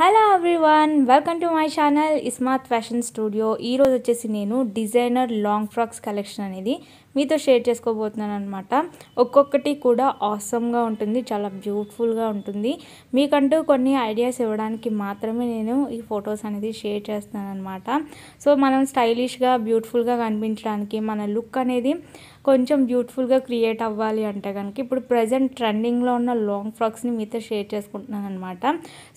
hello everyone welcome to my channel Ismat fashion studio ఈరోజు వచ్చేసి నేను డిజైనర్ లాంగ్ ఫ్రాక్స్ కలెక్షన్ అనేది మీతో షేర్ చేసుకోబోతున్నాను అనమాట ఒక్కొక్కటి కూడా ఆసమ్గా ఉంటుంది చాలా బ్యూటిఫుల్గా ఉంటుంది మీకంటూ కొన్ని ఐడియాస్ ఇవ్వడానికి మాత్రమే నేను ఈ ఫొటోస్ అనేది షేర్ చేస్తున్నాను అనమాట సో మనం స్టైలిష్గా బ్యూటిఫుల్గా కనిపించడానికి మన లుక్ అనేది కొంచెం బ్యూటిఫుల్గా క్రియేట్ అవ్వాలి అంటే కనుక ఇప్పుడు ప్రజెంట్ ట్రెండింగ్లో ఉన్న లాంగ్ ఫ్రాక్స్ని మీతో షేర్ చేసుకుంటున్నాను అనమాట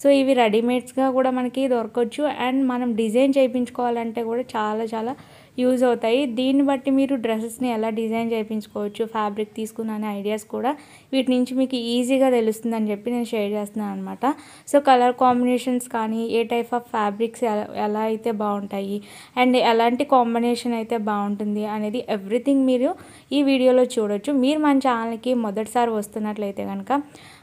సో ఇవి రెడీమేడ్స్గా కూడా మనకి దొరకవచ్చు అండ్ మనం డిజైన్ చేయించుకోవాలంటే కూడా చాలా చాలా యూజ్ అవుతాయి దీన్ని బట్టి మీరు డ్రెస్సెస్ని ఎలా డిజైన్ చేయించుకోవచ్చు ఫ్యాబ్రిక్ తీసుకున్న ఐడియాస్ కూడా వీటి నుంచి మీకు ఈజీగా తెలుస్తుందని చెప్పి నేను షేర్ చేస్తున్నాను అనమాట సో కలర్ కాంబినేషన్స్ కానీ ఏ టైప్ ఆఫ్ ఫ్యాబ్రిక్స్ ఎలా అయితే బాగుంటాయి అండ్ ఎలాంటి కాంబినేషన్ అయితే బాగుంటుంది అనేది ఎవ్రీథింగ్ మీరు ఈ వీడియోలో చూడొచ్చు మీరు మన ఛానల్కి మొదటిసారి వస్తున్నట్లయితే కనుక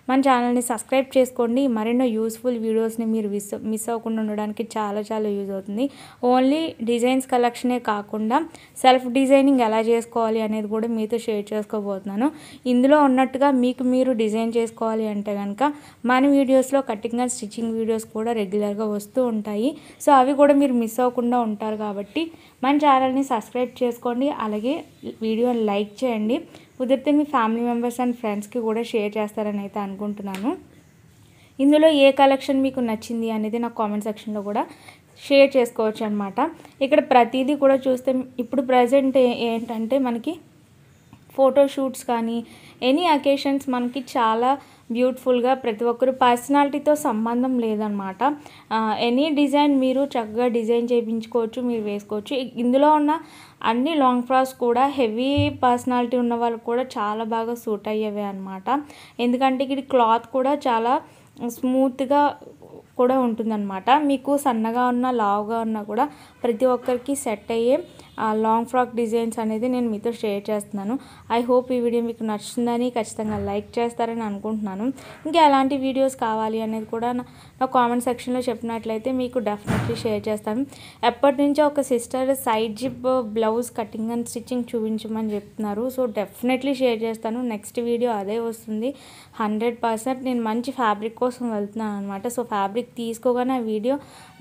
మన ఛానల్ని సబ్స్క్రైబ్ చేసుకోండి మరెన్నో యూస్ఫుల్ వీడియోస్ని మీరు మిస్ మిస్ అవ్వకుండా ఉండడానికి చాలా చాలా యూజ్ అవుతుంది ఓన్లీ డిజైన్స్ కలెక్షనే కాకుండా సెల్ఫ్ డిజైనింగ్ ఎలా చేసుకోవాలి అనేది కూడా మీతో షేర్ చేసుకోబోతున్నాను ఇందులో ఉన్నట్టుగా మీకు మీరు డిజైన్ చేసుకోవాలి అంటే కనుక మన వీడియోస్లో కటింగ్ అండ్ స్టిచ్చింగ్ వీడియోస్ కూడా రెగ్యులర్గా వస్తూ ఉంటాయి సో అవి కూడా మీరు మిస్ అవ్వకుండా ఉంటారు కాబట్టి మన ఛానల్ని సబ్స్క్రైబ్ చేసుకోండి అలాగే వీడియోని లైక్ చేయండి కుదిరితే మీ ఫ్యామిలీ మెంబర్స్ అండ్ ఫ్రెండ్స్కి కూడా షేర్ చేస్తారని అయితే అనుకుంటున్నాను ఇందులో ఏ కలెక్షన్ మీకు నచ్చింది అనేది నా కామెంట్ సెక్షన్లో కూడా షేర్ చేసుకోవచ్చు అనమాట ఇక్కడ ప్రతిదీ కూడా చూస్తే ఇప్పుడు ప్రజెంట్ ఏంటంటే మనకి ఫోటోషూట్స్ కానీ ఎనీ అకేషన్స్ మనకి చాలా బ్యూటిఫుల్గా ప్రతి ఒక్కరు పర్సనాలిటీతో సంబంధం లేదనమాట ఎనీ డిజైన్ మీరు చక్కగా డిజైన్ చేయించుకోవచ్చు మీరు వేసుకోవచ్చు ఇందులో ఉన్న అన్ని లాంగ్ ఫ్రాక్స్ కూడా హెవీ పర్సనాలిటీ ఉన్న వాళ్ళకి కూడా చాలా బాగా సూట్ అయ్యేవి అనమాట ఎందుకంటే ఇది క్లాత్ కూడా చాలా స్మూత్గా కూడా ఉంటుందన్నమాట మీకు సన్నగా ఉన్న లావుగా ఉన్నా కూడా ప్రతి ఒక్కరికి సెట్ అయ్యే లాంగ్ ఫ్రాక్ డిజైన్స్ అనేది నేను మీతో షేర్ చేస్తున్నాను ఐ హోప్ ఈ వీడియో మీకు నచ్చుతుందని ఖచ్చితంగా లైక్ చేస్తారని అనుకుంటున్నాను ఇంకా ఎలాంటి వీడియోస్ కావాలి అనేది కూడా నా కామెంట్ సెక్షన్లో చెప్పినట్లయితే మీకు డెఫినెట్లీ షేర్ చేస్తాను ఎప్పటి నుంచో ఒక sister side zip blouse cutting and stitching చూపించమని చెప్తున్నారు సో డెఫినెట్లీ షేర్ చేస్తాను నెక్స్ట్ వీడియో అదే వస్తుంది హండ్రెడ్ పర్సెంట్ నేను మంచి ఫ్యాబ్రిక్ కోసం వెళ్తున్నాను అనమాట సో ఫ్యాబ్రిక్ తీసుకోగానే ఆ వీడియో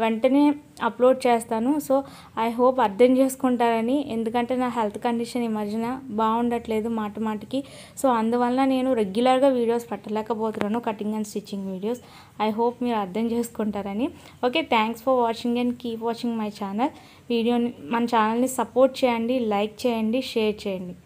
వెంటనే అప్లోడ్ చేస్తాను సో ఐ హోప్ అర్థం చేసుకుంటాను తీసుకుంటారని ఎందుకంటే నా హెల్త్ కండిషన్ ఈ మధ్యన బాగుండట్లేదు మాట మాటికి సో అందువల్ల నేను రెగ్యులర్గా వీడియోస్ పెట్టలేకపోతున్నాను cutting and stitching videos I hope మీరు అర్థం చేసుకుంటారని okay thanks for watching and keep watching my channel వీడియోని మన ఛానల్ని సపోర్ట్ చేయండి లైక్ చేయండి షేర్ చేయండి